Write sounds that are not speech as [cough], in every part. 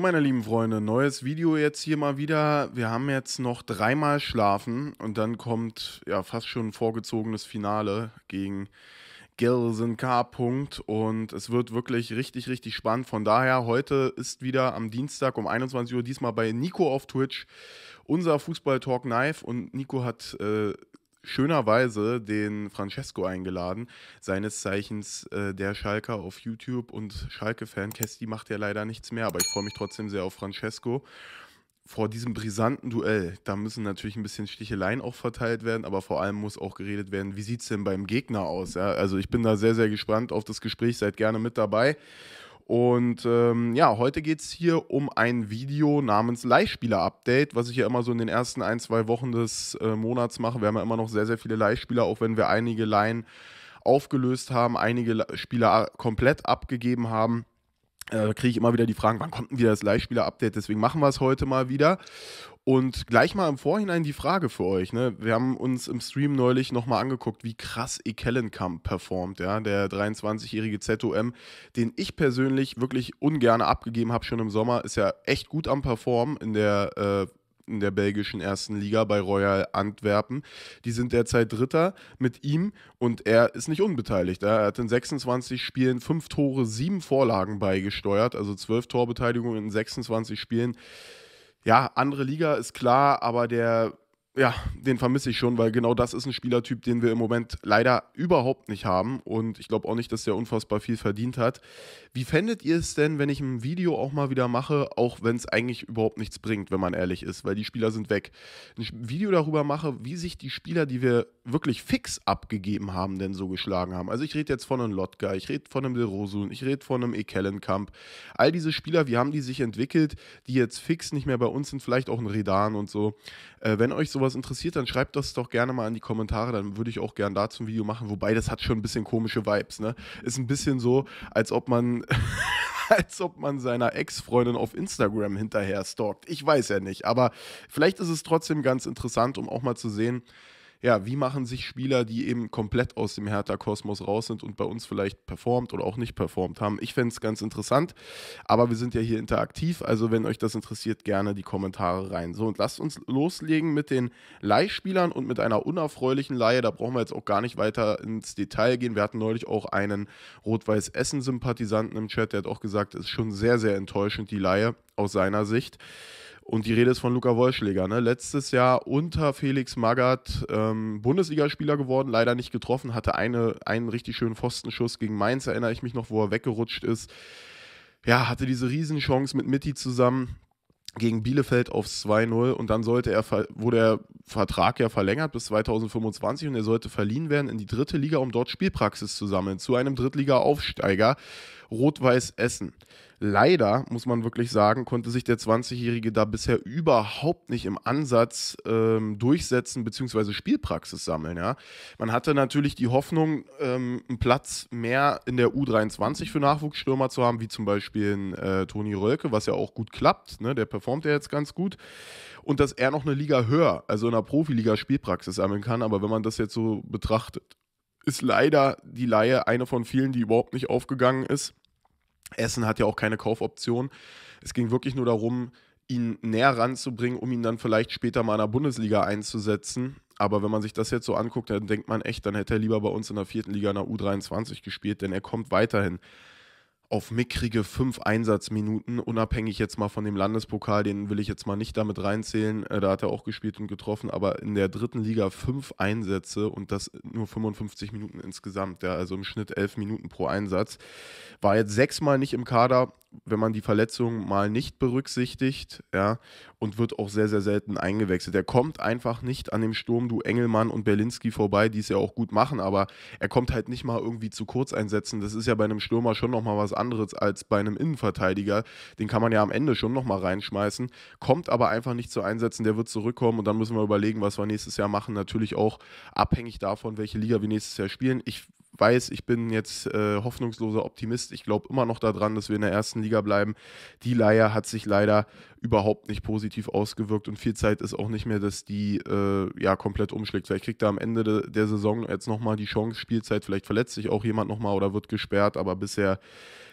meine lieben Freunde, neues Video jetzt hier mal wieder. Wir haben jetzt noch dreimal schlafen und dann kommt ja fast schon ein vorgezogenes Finale gegen Gelsen K. -Punkt. und es wird wirklich richtig, richtig spannend. Von daher, heute ist wieder am Dienstag um 21 Uhr, diesmal bei Nico auf Twitch, unser Fußball Talk Knife und Nico hat äh, schönerweise den Francesco eingeladen, seines Zeichens äh, der Schalker auf YouTube und Schalke-Fan. Kesti macht ja leider nichts mehr, aber ich freue mich trotzdem sehr auf Francesco. Vor diesem brisanten Duell, da müssen natürlich ein bisschen Sticheleien auch verteilt werden, aber vor allem muss auch geredet werden, wie sieht es denn beim Gegner aus? Ja? Also ich bin da sehr, sehr gespannt auf das Gespräch, seid gerne mit dabei. Und ähm, ja, heute geht es hier um ein Video namens Leihspieler-Update, was ich ja immer so in den ersten ein, zwei Wochen des äh, Monats mache. Wir haben ja immer noch sehr, sehr viele Leihspieler, auch wenn wir einige Leihen aufgelöst haben, einige Spieler komplett abgegeben haben. Äh, kriege ich immer wieder die Fragen, wann kommt denn wieder das Leihspieler-Update? Deswegen machen wir es heute mal wieder. Und gleich mal im Vorhinein die Frage für euch. Ne? Wir haben uns im Stream neulich nochmal angeguckt, wie krass Ekellenkamp performt, ja? der 23-jährige ZOM, den ich persönlich wirklich ungern abgegeben habe schon im Sommer. Ist ja echt gut am Performen in der äh, in der belgischen ersten Liga bei Royal Antwerpen. Die sind derzeit Dritter mit ihm und er ist nicht unbeteiligt. Er hat in 26 Spielen 5 Tore, 7 Vorlagen beigesteuert, also 12 Torbeteiligungen in 26 Spielen ja, andere Liga ist klar, aber der ja, den vermisse ich schon, weil genau das ist ein Spielertyp, den wir im Moment leider überhaupt nicht haben. Und ich glaube auch nicht, dass der unfassbar viel verdient hat. Wie fändet ihr es denn, wenn ich ein Video auch mal wieder mache, auch wenn es eigentlich überhaupt nichts bringt, wenn man ehrlich ist, weil die Spieler sind weg? Ein Video darüber mache, wie sich die Spieler, die wir wirklich fix abgegeben haben, denn so geschlagen haben. Also ich rede jetzt von einem Lotka, ich rede von einem De Rosun, ich rede von einem Ekellenkamp. All diese Spieler, wie haben die sich entwickelt, die jetzt fix nicht mehr bei uns sind, vielleicht auch ein Redan und so. Äh, wenn euch sowas sowas interessiert, dann schreibt das doch gerne mal in die Kommentare, dann würde ich auch gerne dazu ein Video machen. Wobei, das hat schon ein bisschen komische Vibes, ne? Ist ein bisschen so, als ob man. [laughs] als ob man seiner Ex-Freundin auf Instagram hinterher stalkt. Ich weiß ja nicht, aber vielleicht ist es trotzdem ganz interessant, um auch mal zu sehen, ja, wie machen sich Spieler, die eben komplett aus dem Hertha-Kosmos raus sind und bei uns vielleicht performt oder auch nicht performt haben. Ich fände es ganz interessant, aber wir sind ja hier interaktiv, also wenn euch das interessiert, gerne die Kommentare rein. So, und lasst uns loslegen mit den Leihspielern und mit einer unerfreulichen Laie, da brauchen wir jetzt auch gar nicht weiter ins Detail gehen. Wir hatten neulich auch einen Rot-Weiß-Essen-Sympathisanten im Chat, der hat auch gesagt, es ist schon sehr, sehr enttäuschend, die Laie aus seiner Sicht. Und die Rede ist von Luca Wollschläger. Ne? Letztes Jahr unter Felix Magath ähm, Bundesligaspieler geworden, leider nicht getroffen, hatte eine, einen richtig schönen Pfostenschuss gegen Mainz, erinnere ich mich noch, wo er weggerutscht ist. Ja, hatte diese Riesenchance mit Mitty zusammen gegen Bielefeld aufs 2-0 und dann sollte er, wurde der Vertrag ja verlängert bis 2025 und er sollte verliehen werden in die dritte Liga, um dort Spielpraxis zu sammeln, zu einem Drittliga-Aufsteiger. Rot-Weiß Essen. Leider, muss man wirklich sagen, konnte sich der 20-Jährige da bisher überhaupt nicht im Ansatz ähm, durchsetzen bzw. Spielpraxis sammeln. Ja? Man hatte natürlich die Hoffnung, ähm, einen Platz mehr in der U23 für Nachwuchsstürmer zu haben, wie zum Beispiel in, äh, Toni Rölke, was ja auch gut klappt. Ne? Der performt ja jetzt ganz gut. Und dass er noch eine Liga höher, also in der Profiliga Spielpraxis sammeln kann. Aber wenn man das jetzt so betrachtet, ist leider die Laie eine von vielen, die überhaupt nicht aufgegangen ist. Essen hat ja auch keine Kaufoption. Es ging wirklich nur darum, ihn näher ranzubringen, um ihn dann vielleicht später mal in der Bundesliga einzusetzen. Aber wenn man sich das jetzt so anguckt, dann denkt man echt, dann hätte er lieber bei uns in der vierten Liga in der U23 gespielt, denn er kommt weiterhin auf mickrige fünf Einsatzminuten, unabhängig jetzt mal von dem Landespokal, den will ich jetzt mal nicht damit reinzählen, äh, da hat er auch gespielt und getroffen, aber in der dritten Liga fünf Einsätze und das nur 55 Minuten insgesamt, ja, also im Schnitt elf Minuten pro Einsatz. War jetzt sechsmal nicht im Kader, wenn man die Verletzung mal nicht berücksichtigt, ja, und wird auch sehr, sehr selten eingewechselt. Er kommt einfach nicht an dem Sturm, du Engelmann und Berlinski vorbei, die es ja auch gut machen, aber er kommt halt nicht mal irgendwie zu kurz einsetzen. Das ist ja bei einem Stürmer schon nochmal was anderes als bei einem Innenverteidiger. Den kann man ja am Ende schon nochmal reinschmeißen, kommt aber einfach nicht zu einsetzen, der wird zurückkommen und dann müssen wir überlegen, was wir nächstes Jahr machen. Natürlich auch abhängig davon, welche Liga wir nächstes Jahr spielen. Ich weiß, ich bin jetzt äh, hoffnungsloser Optimist. Ich glaube immer noch daran, dass wir in der ersten Liga bleiben. Die Leier hat sich leider überhaupt nicht positiv ausgewirkt und viel Zeit ist auch nicht mehr, dass die äh, ja komplett umschlägt. Vielleicht kriegt er am Ende de der Saison jetzt nochmal die Chance, Spielzeit, vielleicht verletzt sich auch jemand nochmal oder wird gesperrt, aber bisher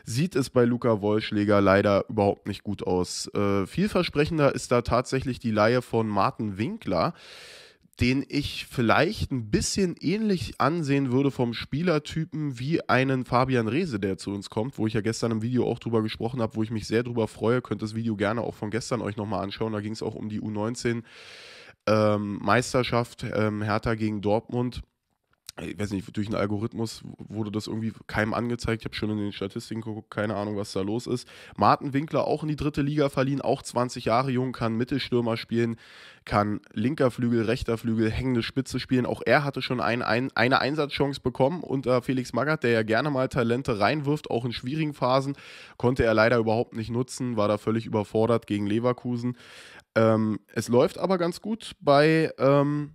sieht es bei Luca Wollschläger leider überhaupt nicht gut aus. Äh, vielversprechender ist da tatsächlich die Leihe von Martin Winkler den ich vielleicht ein bisschen ähnlich ansehen würde vom Spielertypen wie einen Fabian Rehse, der zu uns kommt, wo ich ja gestern im Video auch drüber gesprochen habe, wo ich mich sehr drüber freue. Könnt das Video gerne auch von gestern euch nochmal anschauen. Da ging es auch um die U19 ähm, Meisterschaft ähm, Hertha gegen Dortmund ich weiß nicht, durch einen Algorithmus wurde das irgendwie keinem angezeigt. Ich habe schon in den Statistiken geguckt, keine Ahnung, was da los ist. Martin Winkler auch in die dritte Liga verliehen, auch 20 Jahre jung, kann Mittelstürmer spielen, kann linker Flügel, rechter Flügel, hängende Spitze spielen. Auch er hatte schon ein, ein, eine Einsatzchance bekommen unter Felix Magath, der ja gerne mal Talente reinwirft, auch in schwierigen Phasen. Konnte er leider überhaupt nicht nutzen, war da völlig überfordert gegen Leverkusen. Ähm, es läuft aber ganz gut bei. Ähm,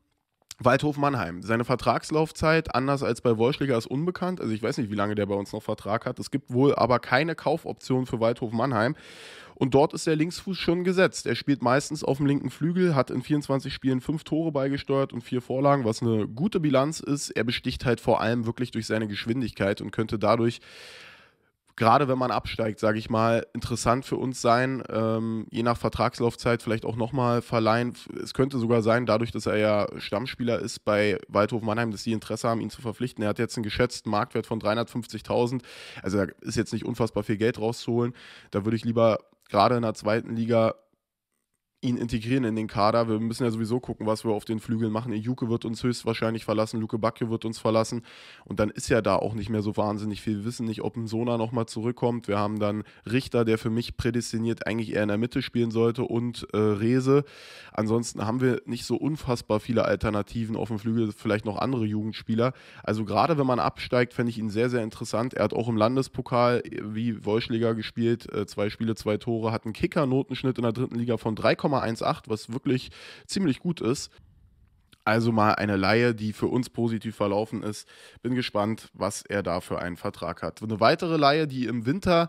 Waldhof Mannheim. Seine Vertragslaufzeit, anders als bei Wolschläger, ist unbekannt. Also ich weiß nicht, wie lange der bei uns noch Vertrag hat. Es gibt wohl aber keine Kaufoption für Waldhof Mannheim. Und dort ist der Linksfuß schon gesetzt. Er spielt meistens auf dem linken Flügel, hat in 24 Spielen fünf Tore beigesteuert und vier Vorlagen, was eine gute Bilanz ist. Er besticht halt vor allem wirklich durch seine Geschwindigkeit und könnte dadurch gerade wenn man absteigt, sage ich mal, interessant für uns sein, ähm, je nach Vertragslaufzeit vielleicht auch nochmal verleihen. Es könnte sogar sein, dadurch, dass er ja Stammspieler ist bei Waldhof Mannheim, dass sie Interesse haben, ihn zu verpflichten. Er hat jetzt einen geschätzten Marktwert von 350.000, also da ist jetzt nicht unfassbar viel Geld rauszuholen. Da würde ich lieber gerade in der zweiten Liga ihn integrieren in den Kader. Wir müssen ja sowieso gucken, was wir auf den Flügeln machen. Ejuke wird uns höchstwahrscheinlich verlassen, Luke Backe wird uns verlassen. Und dann ist ja da auch nicht mehr so wahnsinnig viel. Wir wissen nicht, ob ein Sona nochmal zurückkommt. Wir haben dann Richter, der für mich prädestiniert eigentlich eher in der Mitte spielen sollte und äh, Rese. Ansonsten haben wir nicht so unfassbar viele Alternativen auf dem Flügel, vielleicht noch andere Jugendspieler. Also gerade wenn man absteigt, fände ich ihn sehr, sehr interessant. Er hat auch im Landespokal äh, wie Wollschläger gespielt, äh, zwei Spiele, zwei Tore, hat einen Kicker-Notenschnitt in der dritten Liga von 3,5 4,18, was wirklich ziemlich gut ist. Also mal eine Laie, die für uns positiv verlaufen ist. Bin gespannt, was er da für einen Vertrag hat. Eine weitere Laie, die im Winter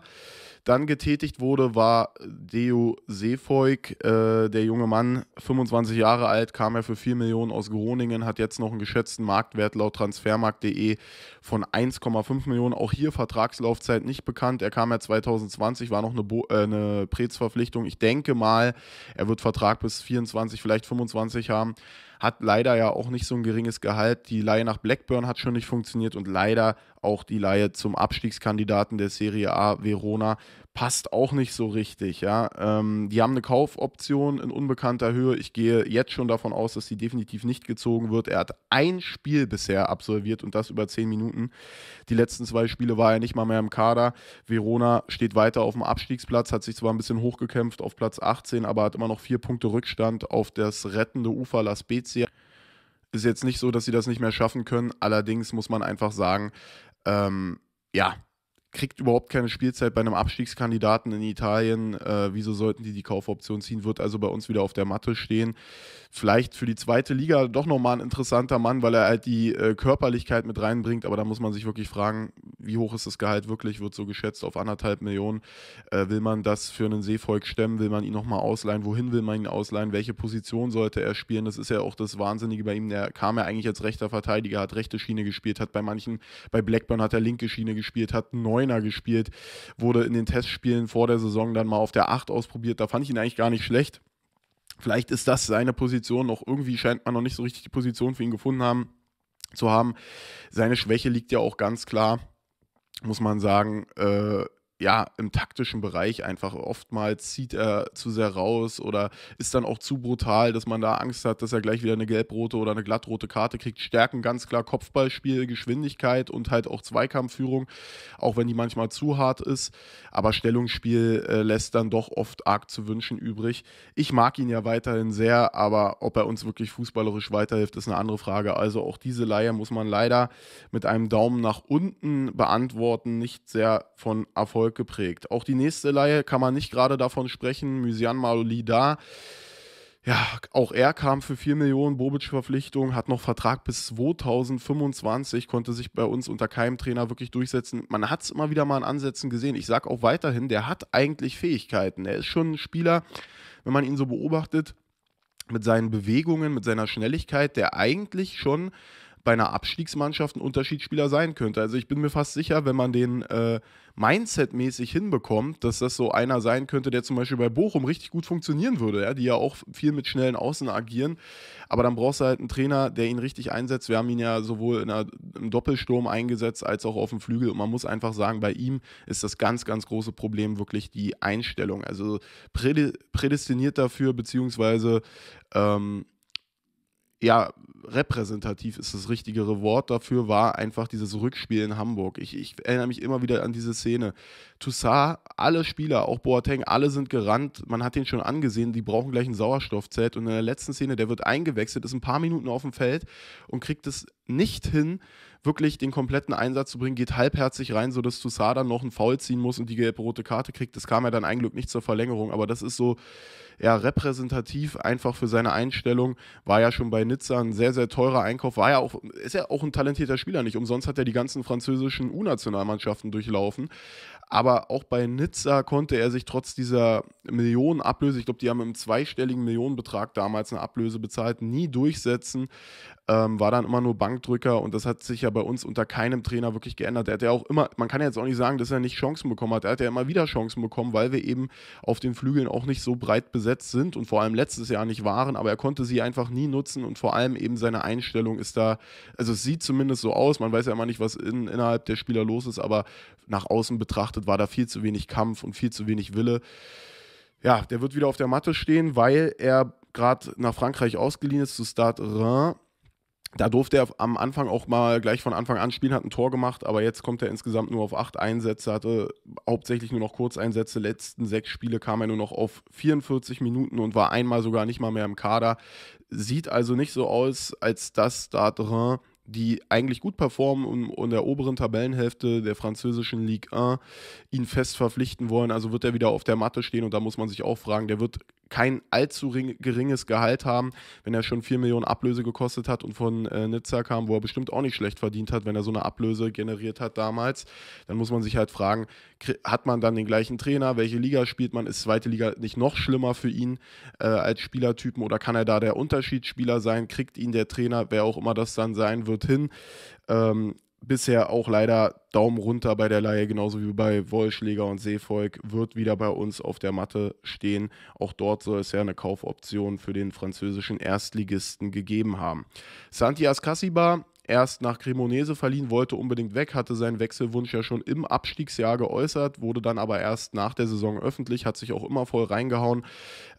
dann getätigt wurde, war Deo Seefeug, äh, der junge Mann, 25 Jahre alt, kam er für 4 Millionen aus Groningen, hat jetzt noch einen geschätzten Marktwert laut transfermarkt.de von 1,5 Millionen. Auch hier Vertragslaufzeit nicht bekannt. Er kam ja 2020, war noch eine, Bo äh, eine prez Ich denke mal, er wird Vertrag bis 24, vielleicht 25 haben hat leider ja auch nicht so ein geringes Gehalt. Die Leihe nach Blackburn hat schon nicht funktioniert und leider auch die Laie zum Abstiegskandidaten der Serie A Verona passt auch nicht so richtig. Ja? Ähm, die haben eine Kaufoption in unbekannter Höhe. Ich gehe jetzt schon davon aus, dass sie definitiv nicht gezogen wird. Er hat ein Spiel bisher absolviert und das über zehn Minuten. Die letzten zwei Spiele war er nicht mal mehr im Kader. Verona steht weiter auf dem Abstiegsplatz, hat sich zwar ein bisschen hochgekämpft auf Platz 18, aber hat immer noch vier Punkte Rückstand auf das rettende Ufer La Spezia. Ist jetzt nicht so, dass sie das nicht mehr schaffen können. Allerdings muss man einfach sagen, ähm, ja, kriegt überhaupt keine Spielzeit bei einem Abstiegskandidaten in Italien. Äh, wieso sollten die die Kaufoption ziehen? Wird also bei uns wieder auf der Matte stehen. Vielleicht für die zweite Liga doch nochmal ein interessanter Mann, weil er halt die äh, Körperlichkeit mit reinbringt. Aber da muss man sich wirklich fragen, wie hoch ist das Gehalt wirklich? Wird so geschätzt auf anderthalb Millionen. Äh, will man das für einen Seevolk stemmen? Will man ihn nochmal ausleihen? Wohin will man ihn ausleihen? Welche Position sollte er spielen? Das ist ja auch das Wahnsinnige bei ihm. Er kam ja eigentlich als rechter Verteidiger, hat rechte Schiene gespielt, hat bei manchen, bei Blackburn hat er linke Schiene gespielt, hat neun Neuner gespielt, wurde in den Testspielen vor der Saison dann mal auf der 8 ausprobiert. Da fand ich ihn eigentlich gar nicht schlecht. Vielleicht ist das seine Position noch irgendwie, scheint man noch nicht so richtig die Position für ihn gefunden haben, zu haben. Seine Schwäche liegt ja auch ganz klar, muss man sagen, äh, ja, im taktischen Bereich einfach oftmals zieht er zu sehr raus oder ist dann auch zu brutal, dass man da Angst hat, dass er gleich wieder eine gelbrote oder eine glattrote Karte kriegt. Stärken ganz klar Kopfballspiel, Geschwindigkeit und halt auch Zweikampfführung, auch wenn die manchmal zu hart ist. Aber Stellungsspiel äh, lässt dann doch oft arg zu wünschen übrig. Ich mag ihn ja weiterhin sehr, aber ob er uns wirklich fußballerisch weiterhilft, ist eine andere Frage. Also auch diese Leihe muss man leider mit einem Daumen nach unten beantworten, nicht sehr von Erfolg Erfolg geprägt. Auch die nächste Laie kann man nicht gerade davon sprechen. Musian Maloli da. Ja, auch er kam für 4 Millionen Bobic-Verpflichtung, hat noch Vertrag bis 2025, konnte sich bei uns unter keinem Trainer wirklich durchsetzen. Man hat es immer wieder mal in Ansätzen gesehen. Ich sage auch weiterhin, der hat eigentlich Fähigkeiten. Er ist schon ein Spieler, wenn man ihn so beobachtet, mit seinen Bewegungen, mit seiner Schnelligkeit, der eigentlich schon bei einer Abstiegsmannschaft ein Unterschiedsspieler sein könnte. Also ich bin mir fast sicher, wenn man den äh, Mindset-mäßig hinbekommt, dass das so einer sein könnte, der zum Beispiel bei Bochum richtig gut funktionieren würde, ja? die ja auch viel mit schnellen Außen agieren. Aber dann brauchst du halt einen Trainer, der ihn richtig einsetzt. Wir haben ihn ja sowohl einer, im Doppelsturm eingesetzt als auch auf dem Flügel. Und man muss einfach sagen, bei ihm ist das ganz, ganz große Problem wirklich die Einstellung. Also prädestiniert dafür, beziehungsweise ähm, ja, repräsentativ ist das richtigere Wort dafür, war einfach dieses Rückspiel in Hamburg. Ich, ich erinnere mich immer wieder an diese Szene. Toussaint, alle Spieler, auch Boateng, alle sind gerannt. Man hat den schon angesehen, die brauchen gleich ein Sauerstoffzelt. Und in der letzten Szene, der wird eingewechselt, ist ein paar Minuten auf dem Feld und kriegt es nicht hin, wirklich den kompletten Einsatz zu bringen, geht halbherzig rein, sodass Toussaint dann noch einen Foul ziehen muss und die gelb-rote Karte kriegt. Das kam ja dann eigentlich nicht zur Verlängerung, aber das ist so ja, repräsentativ einfach für seine Einstellung. War ja schon bei Nizza ein sehr, sehr teurer Einkauf. War ja auch, ist ja auch ein talentierter Spieler nicht. Umsonst hat er die ganzen französischen U-Nationalmannschaften durchlaufen. Aber auch bei Nizza konnte er sich trotz dieser Millionenablöse, ich glaube, die haben im zweistelligen Millionenbetrag damals eine Ablöse bezahlt, nie durchsetzen ähm, war dann immer nur Bankdrücker und das hat sich ja bei uns unter keinem Trainer wirklich geändert. Er hat ja auch immer, man kann ja jetzt auch nicht sagen, dass er nicht Chancen bekommen hat. Er hat ja immer wieder Chancen bekommen, weil wir eben auf den Flügeln auch nicht so breit besetzt sind und vor allem letztes Jahr nicht waren, aber er konnte sie einfach nie nutzen und vor allem eben seine Einstellung ist da, also es sieht zumindest so aus, man weiß ja immer nicht, was in, innerhalb der Spieler los ist, aber nach außen betrachtet war da viel zu wenig Kampf und viel zu wenig Wille. Ja, der wird wieder auf der Matte stehen, weil er gerade nach Frankreich ausgeliehen ist zu Stade Rhin. Da durfte er am Anfang auch mal gleich von Anfang an spielen, hat ein Tor gemacht, aber jetzt kommt er insgesamt nur auf acht Einsätze, hatte hauptsächlich nur noch Kurzeinsätze. Letzten sechs Spiele kam er nur noch auf 44 Minuten und war einmal sogar nicht mal mehr im Kader. Sieht also nicht so aus, als dass da drin die eigentlich gut performen und, in der oberen Tabellenhälfte der französischen Ligue 1 ihn fest verpflichten wollen. Also wird er wieder auf der Matte stehen und da muss man sich auch fragen, der wird kein allzu geringes Gehalt haben, wenn er schon 4 Millionen Ablöse gekostet hat und von äh, Nizza kam, wo er bestimmt auch nicht schlecht verdient hat, wenn er so eine Ablöse generiert hat damals, dann muss man sich halt fragen, hat man dann den gleichen Trainer, welche Liga spielt man, ist zweite Liga nicht noch schlimmer für ihn äh, als Spielertypen oder kann er da der Unterschiedsspieler sein, kriegt ihn der Trainer, wer auch immer das dann sein wird, hin. Ähm, bisher auch leider Daumen runter bei der Laie, genauso wie bei Wollschläger und Seevolk, wird wieder bei uns auf der Matte stehen. Auch dort soll es ja eine Kaufoption für den französischen Erstligisten gegeben haben. Santias Cassiba erst nach Cremonese verliehen, wollte unbedingt weg, hatte seinen Wechselwunsch ja schon im Abstiegsjahr geäußert, wurde dann aber erst nach der Saison öffentlich, hat sich auch immer voll reingehauen,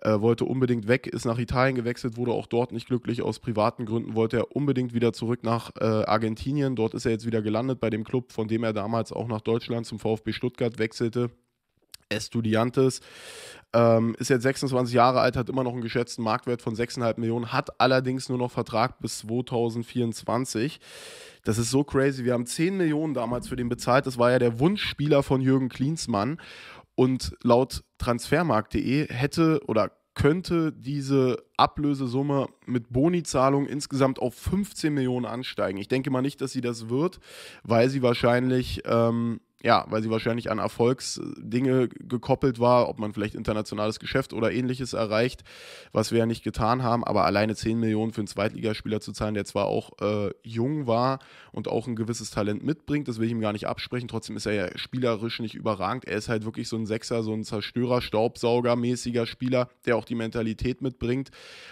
äh, wollte unbedingt weg, ist nach Italien gewechselt, wurde auch dort nicht glücklich, aus privaten Gründen wollte er unbedingt wieder zurück nach äh, Argentinien, dort ist er jetzt wieder gelandet bei dem Club, von dem er damals auch nach Deutschland zum VfB Stuttgart wechselte. Estudiantes ähm, ist jetzt 26 Jahre alt, hat immer noch einen geschätzten Marktwert von 6,5 Millionen, hat allerdings nur noch Vertrag bis 2024. Das ist so crazy. Wir haben 10 Millionen damals für den bezahlt. Das war ja der Wunschspieler von Jürgen Klinsmann. Und laut transfermarkt.de hätte oder könnte diese Ablösesumme mit Bonizahlung insgesamt auf 15 Millionen ansteigen. Ich denke mal nicht, dass sie das wird, weil sie wahrscheinlich ähm, ja, weil sie wahrscheinlich an Erfolgsdinge gekoppelt war, ob man vielleicht internationales Geschäft oder ähnliches erreicht, was wir ja nicht getan haben, aber alleine 10 Millionen für einen Zweitligaspieler zu zahlen, der zwar auch äh, jung war und auch ein gewisses Talent mitbringt, das will ich ihm gar nicht absprechen, trotzdem ist er ja spielerisch nicht überragend, er ist halt wirklich so ein Sechser, so ein Zerstörer, Staubsauger mäßiger Spieler, der auch die Mentalität mitbringt,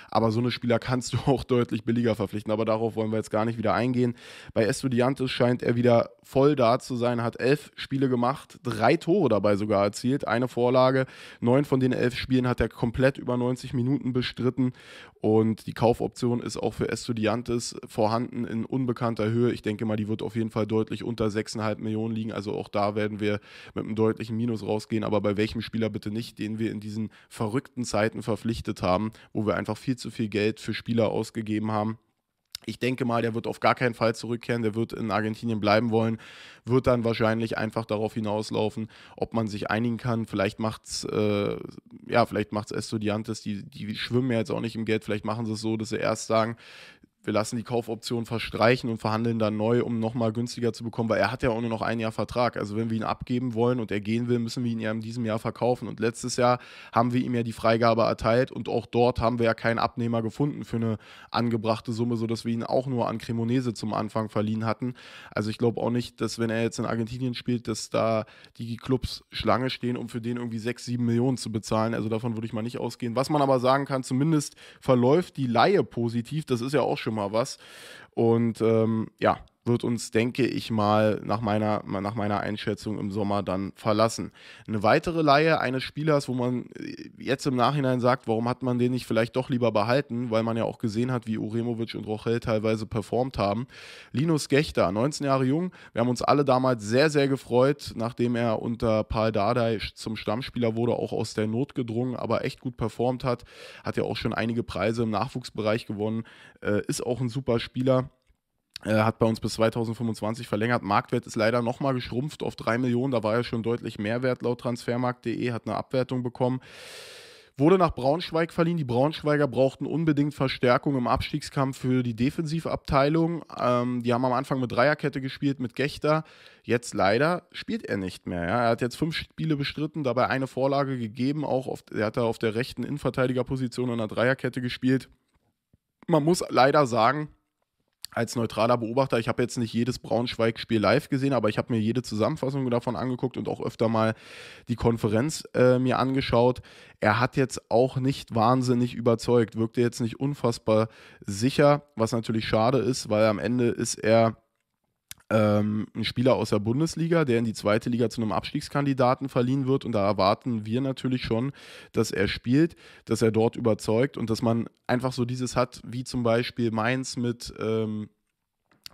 aber so eine Spieler kannst du [laughs] auch deutlich billiger verpflichten, aber darauf wollen wir jetzt gar nicht wieder eingehen. Bei Estudiantes scheint er wieder voll da zu sein, hat elf Spiele gemacht, drei Tore dabei sogar erzielt, eine Vorlage. Neun von den elf Spielen hat er komplett über 90 Minuten bestritten und die Kaufoption ist auch für Estudiantes vorhanden in unbekannter Höhe. Ich denke mal, die wird auf jeden Fall deutlich unter 6,5 Millionen liegen. Also auch da werden wir mit einem deutlichen Minus rausgehen. Aber bei welchem Spieler bitte nicht, den wir in diesen verrückten Zeiten verpflichtet haben, wo wir einfach viel zu viel Geld für Spieler ausgegeben haben, ich denke mal, der wird auf gar keinen Fall zurückkehren, der wird in Argentinien bleiben wollen, wird dann wahrscheinlich einfach darauf hinauslaufen, ob man sich einigen kann. Vielleicht macht's, äh, ja, vielleicht macht's Estudiantes, die, die schwimmen ja jetzt auch nicht im Geld, vielleicht machen sie es so, dass sie erst sagen, wir lassen die Kaufoption verstreichen und verhandeln dann neu, um nochmal günstiger zu bekommen, weil er hat ja auch nur noch ein Jahr Vertrag. Also wenn wir ihn abgeben wollen und er gehen will, müssen wir ihn ja in diesem Jahr verkaufen. Und letztes Jahr haben wir ihm ja die Freigabe erteilt und auch dort haben wir ja keinen Abnehmer gefunden für eine angebrachte Summe, sodass wir ihn auch nur an Cremonese zum Anfang verliehen hatten. Also ich glaube auch nicht, dass wenn er jetzt in Argentinien spielt, dass da die Clubs Schlange stehen, um für den irgendwie sechs, sieben Millionen zu bezahlen. Also davon würde ich mal nicht ausgehen. Was man aber sagen kann, zumindest verläuft die Laie positiv. Das ist ja auch schon mal was. Und ähm, ja, wird uns, denke ich mal, nach meiner, nach meiner Einschätzung im Sommer dann verlassen. Eine weitere Laie eines Spielers, wo man äh, jetzt im Nachhinein sagt, warum hat man den nicht vielleicht doch lieber behalten, weil man ja auch gesehen hat, wie Uremovic und Rochel teilweise performt haben. Linus Gechter, 19 Jahre jung. Wir haben uns alle damals sehr, sehr gefreut, nachdem er unter Paul Dardai zum Stammspieler wurde, auch aus der Not gedrungen, aber echt gut performt hat. Hat ja auch schon einige Preise im Nachwuchsbereich gewonnen. Äh, ist auch ein super Spieler. Äh, hat bei uns bis 2025 verlängert. Marktwert ist leider nochmal geschrumpft auf 3 Millionen. Da war er schon deutlich mehr wert laut transfermarkt.de, hat eine Abwertung bekommen. Wurde nach Braunschweig verliehen. Die Braunschweiger brauchten unbedingt Verstärkung im Abstiegskampf für die Defensivabteilung. Ähm, die haben am Anfang mit Dreierkette gespielt, mit Gechter. Jetzt leider spielt er nicht mehr. Ja. Er hat jetzt fünf Spiele bestritten, dabei eine Vorlage gegeben. Auch auf, er hat da auf der rechten Innenverteidigerposition in der Dreierkette gespielt. Man muss leider sagen, als neutraler Beobachter, ich habe jetzt nicht jedes Braunschweig-Spiel live gesehen, aber ich habe mir jede Zusammenfassung davon angeguckt und auch öfter mal die Konferenz äh, mir angeschaut. Er hat jetzt auch nicht wahnsinnig überzeugt, wirkte jetzt nicht unfassbar sicher, was natürlich schade ist, weil am Ende ist er ähm, ein Spieler aus der Bundesliga, der in die zweite Liga zu einem Abstiegskandidaten verliehen wird. Und da erwarten wir natürlich schon, dass er spielt, dass er dort überzeugt und dass man einfach so dieses hat, wie zum Beispiel Mainz mit. Ähm,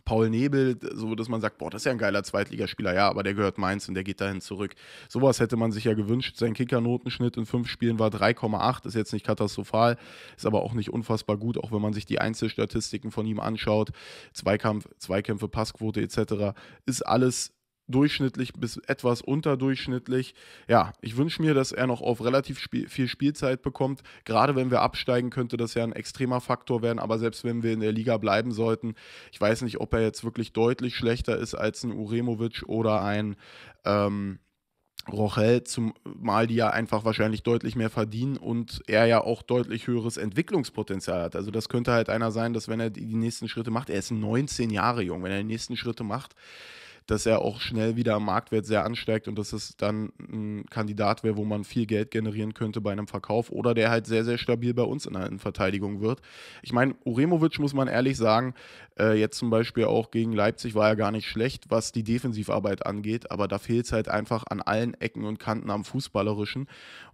Paul Nebel, so dass man sagt, boah, das ist ja ein geiler Zweitligaspieler, ja, aber der gehört Mainz und der geht dahin zurück. Sowas hätte man sich ja gewünscht. Sein Kickernotenschnitt in fünf Spielen war 3,8, ist jetzt nicht katastrophal, ist aber auch nicht unfassbar gut, auch wenn man sich die Einzelstatistiken von ihm anschaut. Zweikampf, Zweikämpfe, Passquote etc. ist alles durchschnittlich bis etwas unterdurchschnittlich. Ja, ich wünsche mir, dass er noch auf relativ spiel viel Spielzeit bekommt. Gerade wenn wir absteigen, könnte das ja ein extremer Faktor werden. Aber selbst wenn wir in der Liga bleiben sollten, ich weiß nicht, ob er jetzt wirklich deutlich schlechter ist als ein Uremovic oder ein ähm, Rochel, zumal die ja einfach wahrscheinlich deutlich mehr verdienen und er ja auch deutlich höheres Entwicklungspotenzial hat. Also das könnte halt einer sein, dass wenn er die nächsten Schritte macht, er ist 19 Jahre jung, wenn er die nächsten Schritte macht, dass er auch schnell wieder am Marktwert sehr ansteigt und dass es dann ein Kandidat wäre, wo man viel Geld generieren könnte bei einem Verkauf oder der halt sehr, sehr stabil bei uns in der Verteidigung wird. Ich meine, Uremovic muss man ehrlich sagen, äh, jetzt zum Beispiel auch gegen Leipzig war er gar nicht schlecht, was die Defensivarbeit angeht, aber da fehlt es halt einfach an allen Ecken und Kanten am Fußballerischen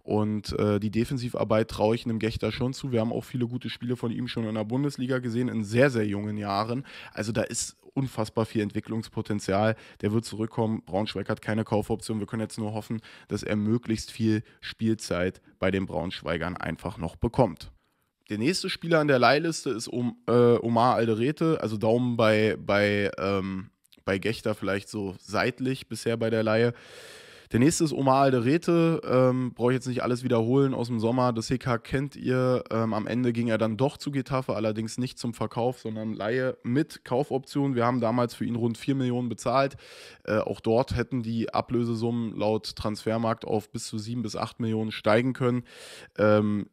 und äh, die Defensivarbeit traue ich einem Gechter schon zu. Wir haben auch viele gute Spiele von ihm schon in der Bundesliga gesehen, in sehr, sehr jungen Jahren. Also da ist unfassbar viel Entwicklungspotenzial. Der wird zurückkommen. Braunschweig hat keine Kaufoption. Wir können jetzt nur hoffen, dass er möglichst viel Spielzeit bei den Braunschweigern einfach noch bekommt. Der nächste Spieler an der Leihliste ist äh, Omar Alderete, also Daumen bei, bei, ähm, bei Gechter vielleicht so seitlich bisher bei der Leihe. Der nächste ist Omar Alderete. Ähm, Brauche ich jetzt nicht alles wiederholen aus dem Sommer. Das HK kennt ihr. Ähm, am Ende ging er dann doch zu Getafe, allerdings nicht zum Verkauf, sondern Laie mit Kaufoption. Wir haben damals für ihn rund 4 Millionen bezahlt. Äh, auch dort hätten die Ablösesummen laut Transfermarkt auf bis zu 7 bis 8 Millionen steigen können. Ähm,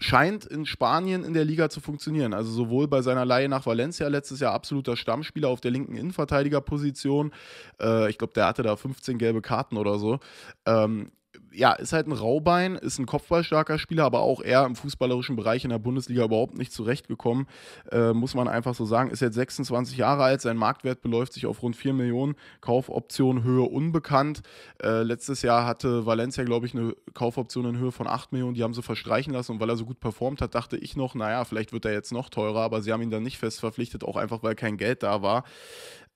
scheint in Spanien in der Liga zu funktionieren. Also sowohl bei seiner Laie nach Valencia letztes Jahr absoluter Stammspieler auf der linken Innenverteidigerposition. Äh, ich glaube, der hatte da 15 gelbe Karten oder so. Ähm, ja, ist halt ein Raubein, ist ein kopfballstarker Spieler, aber auch eher im fußballerischen Bereich in der Bundesliga überhaupt nicht zurechtgekommen, äh, muss man einfach so sagen. Ist jetzt 26 Jahre alt, sein Marktwert beläuft sich auf rund 4 Millionen, Kaufoption Höhe unbekannt. Äh, letztes Jahr hatte Valencia, glaube ich, eine Kaufoption in Höhe von 8 Millionen, die haben sie verstreichen lassen und weil er so gut performt hat, dachte ich noch, naja, vielleicht wird er jetzt noch teurer, aber sie haben ihn dann nicht fest verpflichtet, auch einfach weil kein Geld da war.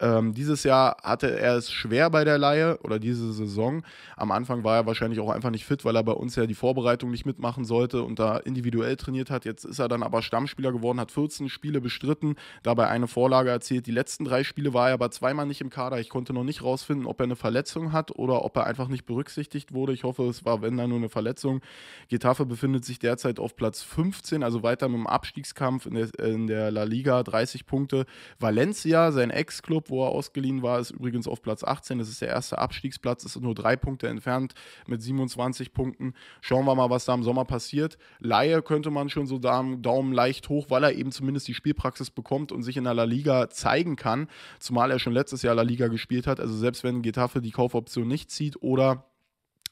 Ähm, dieses Jahr hatte er es schwer bei der Laie oder diese Saison. Am Anfang war er wahrscheinlich auch einfach nicht fit, weil er bei uns ja die Vorbereitung nicht mitmachen sollte und da individuell trainiert hat. Jetzt ist er dann aber Stammspieler geworden, hat 14 Spiele bestritten, dabei eine Vorlage erzielt. Die letzten drei Spiele war er aber zweimal nicht im Kader. Ich konnte noch nicht rausfinden, ob er eine Verletzung hat oder ob er einfach nicht berücksichtigt wurde. Ich hoffe, es war, wenn dann nur eine Verletzung. Getafe befindet sich derzeit auf Platz 15, also weiter mit dem Abstiegskampf in der, in der La Liga, 30 Punkte. Valencia, sein Ex-Club, Club, wo er ausgeliehen war, ist übrigens auf Platz 18. Das ist der erste Abstiegsplatz, ist nur drei Punkte entfernt mit 27 Punkten. Schauen wir mal, was da im Sommer passiert. Laie könnte man schon so da Daumen leicht hoch, weil er eben zumindest die Spielpraxis bekommt und sich in der La Liga zeigen kann. Zumal er schon letztes Jahr La Liga gespielt hat. Also selbst wenn Getafe die Kaufoption nicht zieht oder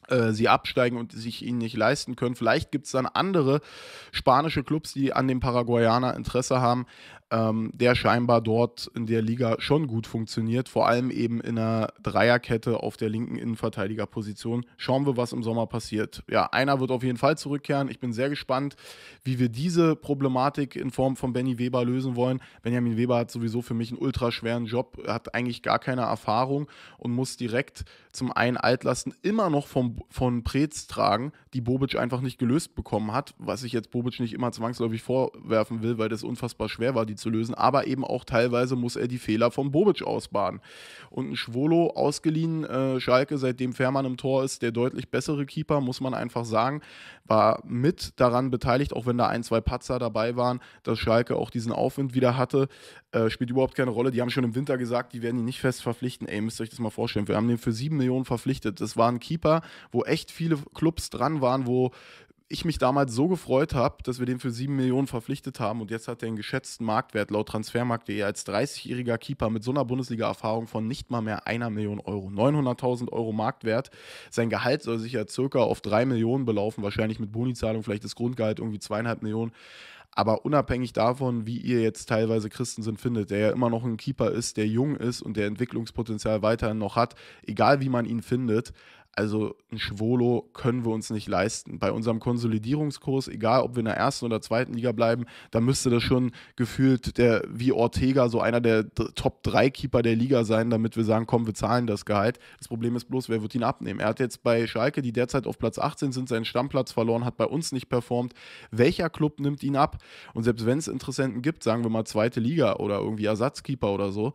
äh, sie absteigen und sich ihn nicht leisten können. Vielleicht gibt es dann andere spanische Clubs, die an dem Paraguayaner Interesse haben, ähm, der scheinbar dort in der Liga schon gut funktioniert, vor allem eben in einer Dreierkette auf der linken Innenverteidigerposition. Schauen wir, was im Sommer passiert. Ja, einer wird auf jeden Fall zurückkehren. Ich bin sehr gespannt, wie wir diese Problematik in Form von Benny Weber lösen wollen. Benjamin Weber hat sowieso für mich einen ultraschweren Job, hat eigentlich gar keine Erfahrung und muss direkt zum einen Altlasten immer noch vom von, von Preetz tragen, die Bobic einfach nicht gelöst bekommen hat, was ich jetzt Bobic nicht immer zwangsläufig vorwerfen will, weil das unfassbar schwer war, die zu lösen, aber eben auch teilweise muss er die Fehler von Bobic ausbaden. Und ein Schwolo ausgeliehen, äh, Schalke, seitdem Fährmann im Tor ist, der deutlich bessere Keeper, muss man einfach sagen, war mit daran beteiligt, auch wenn da ein, zwei Patzer dabei waren, dass Schalke auch diesen Aufwind wieder hatte, äh, spielt überhaupt keine Rolle. Die haben schon im Winter gesagt, die werden ihn nicht fest verpflichten. Ey, müsst ihr euch das mal vorstellen. Wir haben den für 7 Millionen verpflichtet. Das war ein Keeper, wo echt viele Clubs dran waren, wo ich mich damals so gefreut habe, dass wir den für 7 Millionen verpflichtet haben und jetzt hat er einen geschätzten Marktwert laut Transfermarkt.de als 30-jähriger Keeper mit so einer Bundesliga-Erfahrung von nicht mal mehr einer Million Euro. 900.000 Euro Marktwert. Sein Gehalt soll sich ja circa auf 3 Millionen belaufen, wahrscheinlich mit Bonizahlung, vielleicht das Grundgehalt irgendwie zweieinhalb Millionen. Aber unabhängig davon, wie ihr jetzt teilweise Christensen findet, der ja immer noch ein Keeper ist, der jung ist und der Entwicklungspotenzial weiterhin noch hat, egal wie man ihn findet, also ein Schwolo können wir uns nicht leisten. Bei unserem Konsolidierungskurs, egal ob wir in der ersten oder zweiten Liga bleiben, da müsste das schon gefühlt der wie Ortega so einer der Top-3-Keeper der Liga sein, damit wir sagen, komm, wir zahlen das Gehalt. Das Problem ist bloß, wer wird ihn abnehmen? Er hat jetzt bei Schalke, die derzeit auf Platz 18 sind, seinen Stammplatz verloren, hat bei uns nicht performt. Welcher Club nimmt ihn ab? Und selbst wenn es Interessenten gibt, sagen wir mal zweite Liga oder irgendwie Ersatzkeeper oder so,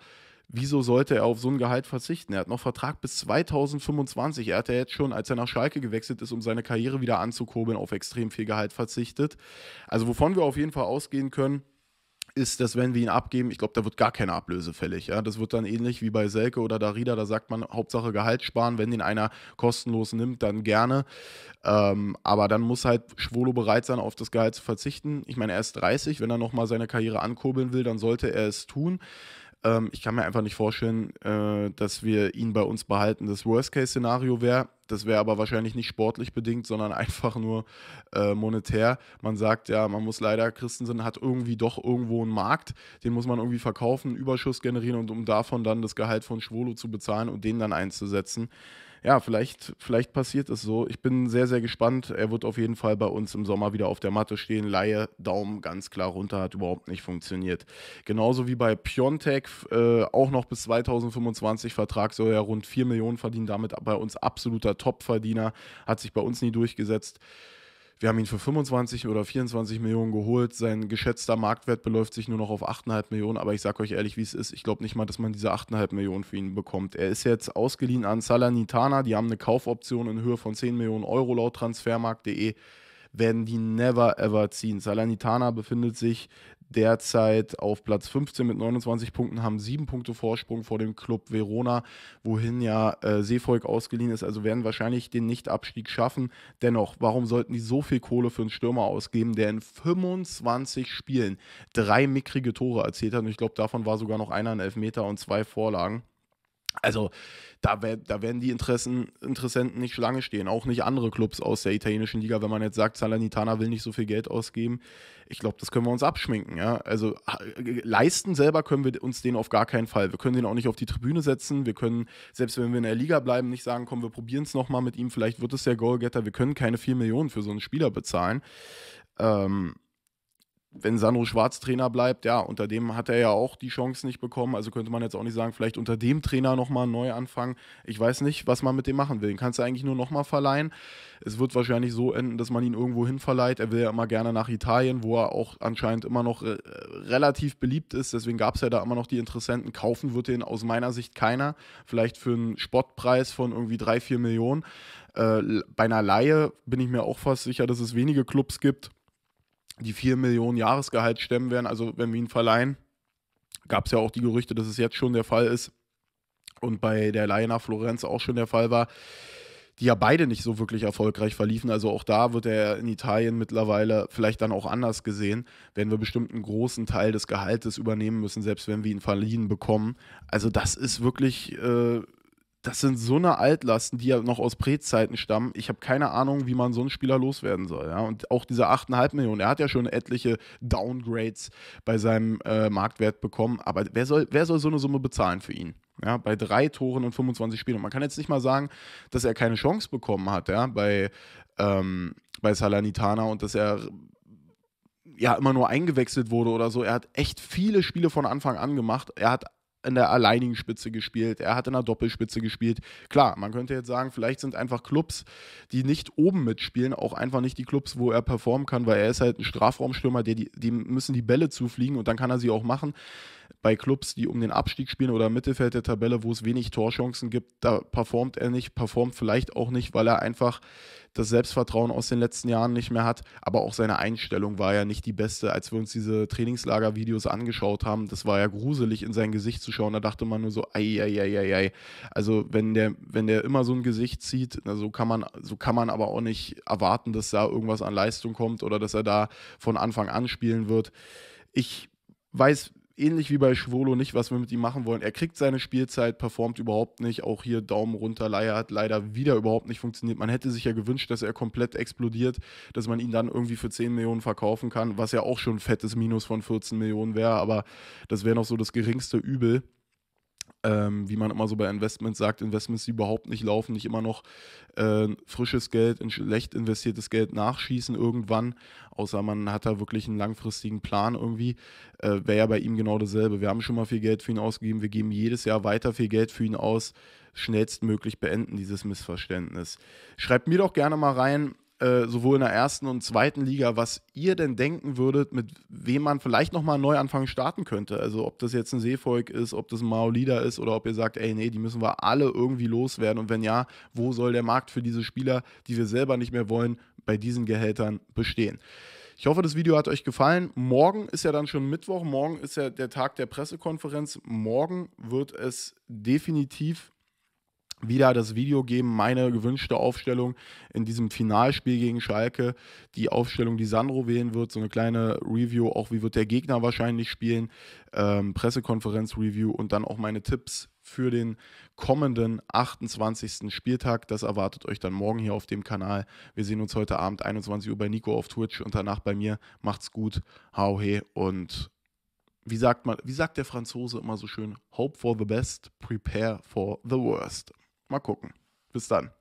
wieso sollte er auf so ein Gehalt verzichten? Er hat noch Vertrag bis 2025. Er hat ja jetzt schon, als er nach Schalke gewechselt ist, um seine Karriere wieder anzukurbeln, auf extrem viel Gehalt verzichtet. Also wovon wir auf jeden Fall ausgehen können, ist, dass wenn wir ihn abgeben, ich glaube, da wird gar keine Ablöse fällig. Ja? Das wird dann ähnlich wie bei Selke oder Darida, da sagt man Hauptsache Gehalt sparen, wenn den einer kostenlos nimmt, dann gerne. Ähm, aber dann muss halt Schwolo bereit sein, auf das Gehalt zu verzichten. Ich meine, er ist 30, wenn er nochmal seine Karriere ankurbeln will, dann sollte er es tun. Ähm, ich kann mir einfach nicht vorstellen, äh, dass wir ihn bei uns behalten. Das Worst-Case-Szenario wäre, das wäre aber wahrscheinlich nicht sportlich bedingt, sondern [laughs] einfach nur äh, monetär. Man sagt ja, man muss leider, Christensen hat irgendwie doch irgendwo einen Markt, den muss man irgendwie verkaufen, Überschuss generieren und um davon dann das Gehalt von Schwolo zu bezahlen und den dann einzusetzen ja, vielleicht, vielleicht passiert es so. Ich bin sehr, sehr gespannt. Er wird auf jeden Fall bei uns im Sommer wieder auf der Matte stehen. Laie, Daumen ganz klar runter, hat überhaupt nicht funktioniert. Genauso wie bei Piontek, äh, auch noch bis 2025 Vertrag, soll er rund 4 Millionen verdienen, damit bei uns absoluter Topverdiener, hat sich bei uns nie durchgesetzt. Wir haben ihn für 25 oder 24 Millionen geholt. Sein geschätzter Marktwert beläuft sich nur noch auf 8,5 Millionen. Aber ich sage euch ehrlich, wie es ist. Ich glaube nicht mal, dass man diese 8,5 Millionen für ihn bekommt. Er ist jetzt ausgeliehen an Salernitana. Die haben eine Kaufoption in Höhe von 10 Millionen Euro laut transfermarkt.de werden die never ever ziehen. Salernitana befindet sich derzeit auf Platz 15 mit 29 Punkten, haben sieben Punkte Vorsprung vor dem Club Verona, wohin ja äh, Seevolk ausgeliehen ist, also werden wahrscheinlich den Nichtabstieg schaffen. Dennoch, warum sollten die so viel Kohle für einen Stürmer ausgeben, der in 25 Spielen drei mickrige Tore erzielt hat und ich glaube, davon war sogar noch einer ein Elfmeter und zwei Vorlagen. Also da, da werden die Interessen, Interessenten nicht Schlange stehen, auch nicht andere Clubs aus der italienischen Liga, wenn man jetzt sagt, Salernitana will nicht so viel Geld ausgeben. Ich glaube, das können wir uns abschminken. Ja? Also leisten selber können wir uns den auf gar keinen Fall. Wir können den auch nicht auf die Tribüne setzen. Wir können, selbst wenn wir in der Liga bleiben, nicht sagen, komm, wir probieren es nochmal mit ihm, vielleicht wird es der Goalgetter. Wir können keine 4 Millionen für so einen Spieler bezahlen. Ähm, wenn Sandro Schwarz Trainer bleibt, ja, unter dem hat er ja auch die Chance nicht bekommen. Also könnte man jetzt auch nicht sagen, vielleicht unter dem Trainer nochmal neu anfangen. Ich weiß nicht, was man mit dem machen will. Den kannst du eigentlich nur nochmal verleihen. Es wird wahrscheinlich so enden, dass man ihn irgendwo hin verleiht. Er will ja immer gerne nach Italien, wo er auch anscheinend immer noch re äh, relativ beliebt ist. Deswegen gab es ja da immer noch die Interessenten. Kaufen wird den aus meiner Sicht keiner. Vielleicht für einen Spottpreis von irgendwie drei, vier Millionen. Äh, bei einer Laie bin ich mir auch fast sicher, dass es wenige Clubs gibt die 4 Millionen Jahresgehalt stemmen werden. Also wenn wir ihn verleihen, gab es ja auch die Gerüchte, dass es jetzt schon der Fall ist und bei der Leihe nach Florenz auch schon der Fall war, die ja beide nicht so wirklich erfolgreich verliefen. Also auch da wird er in Italien mittlerweile vielleicht dann auch anders gesehen, wenn wir bestimmt einen großen Teil des Gehaltes übernehmen müssen, selbst wenn wir ihn verliehen bekommen. Also das ist wirklich... Äh, das sind so eine Altlasten, die ja noch aus prez stammen. Ich habe keine Ahnung, wie man so einen Spieler loswerden soll. Ja? Und auch diese 8,5 Millionen, er hat ja schon etliche Downgrades bei seinem äh, Marktwert bekommen. Aber wer soll, wer soll so eine Summe bezahlen für ihn? Ja, bei drei Toren und 25 Spielen. Und man kann jetzt nicht mal sagen, dass er keine Chance bekommen hat ja, bei, ähm, bei Salernitana und dass er ja immer nur eingewechselt wurde oder so. Er hat echt viele Spiele von Anfang an gemacht. Er hat in der alleinigen Spitze gespielt, er hat in der Doppelspitze gespielt. Klar, man könnte jetzt sagen, vielleicht sind einfach Clubs, die nicht oben mitspielen, auch einfach nicht die Clubs, wo er performen kann, weil er ist halt ein Strafraumstürmer, der die, dem müssen die Bälle zufliegen und dann kann er sie auch machen bei Clubs, die um den Abstieg spielen oder im Mittelfeld der Tabelle, wo es wenig Torchancen gibt, da performt er nicht, performt vielleicht auch nicht, weil er einfach das Selbstvertrauen aus den letzten Jahren nicht mehr hat. Aber auch seine Einstellung war ja nicht die beste, als wir uns diese Trainingslager-Videos angeschaut haben. Das war ja gruselig, in sein Gesicht zu schauen. Da dachte man nur so, ei, ei, ei, ei, ei. Also wenn der, wenn der immer so ein Gesicht zieht, so kann man, so kann man aber auch nicht erwarten, dass da irgendwas an Leistung kommt oder dass er da von Anfang an spielen wird. Ich weiß ähnlich wie bei Schwolo nicht, was wir mit ihm machen wollen. Er kriegt seine Spielzeit, performt überhaupt nicht. Auch hier Daumen runter. Leier hat leider wieder überhaupt nicht funktioniert. Man hätte sich ja gewünscht, dass er komplett explodiert, dass man ihn dann irgendwie für 10 Millionen verkaufen kann, was ja auch schon ein fettes Minus von 14 Millionen wäre, aber das wäre noch so das geringste Übel ähm, wie man immer so bei Investments sagt, Investments, die überhaupt nicht laufen, nicht immer noch äh, frisches Geld in schlecht investiertes Geld nachschießen irgendwann, außer man hat da wirklich einen langfristigen Plan irgendwie, äh, wäre ja bei ihm genau dasselbe. Wir haben schon mal viel Geld für ihn ausgegeben, wir geben jedes Jahr weiter viel Geld für ihn aus, schnellstmöglich beenden dieses Missverständnis. Schreibt mir doch gerne mal rein, äh, sowohl in der ersten und zweiten Liga, was ihr denn denken würdet, mit wem man vielleicht nochmal einen Neuanfang starten könnte. Also ob das jetzt ein Seevolk ist, ob das ein Maolida ist oder ob ihr sagt, ey, nee, die müssen wir alle irgendwie loswerden. Und wenn ja, wo soll der Markt für diese Spieler, die wir selber nicht mehr wollen, bei diesen Gehältern bestehen? Ich hoffe, das Video hat euch gefallen. Morgen ist ja dann schon Mittwoch, morgen ist ja der Tag der Pressekonferenz. Morgen wird es definitiv wieder das Video geben, meine gewünschte Aufstellung in diesem Finalspiel gegen Schalke, die Aufstellung, die Sandro wählen wird, so eine kleine Review, auch wie wird der Gegner wahrscheinlich spielen, ähm, Pressekonferenz-Review und dann auch meine Tipps für den kommenden 28. Spieltag. Das erwartet euch dann morgen hier auf dem Kanal. Wir sehen uns heute Abend 21 Uhr bei Nico auf Twitch und danach bei mir. Macht's gut, hau he und wie sagt man, wie sagt der Franzose immer so schön, hope for the best, prepare for the worst. Mal gucken. Bis dann.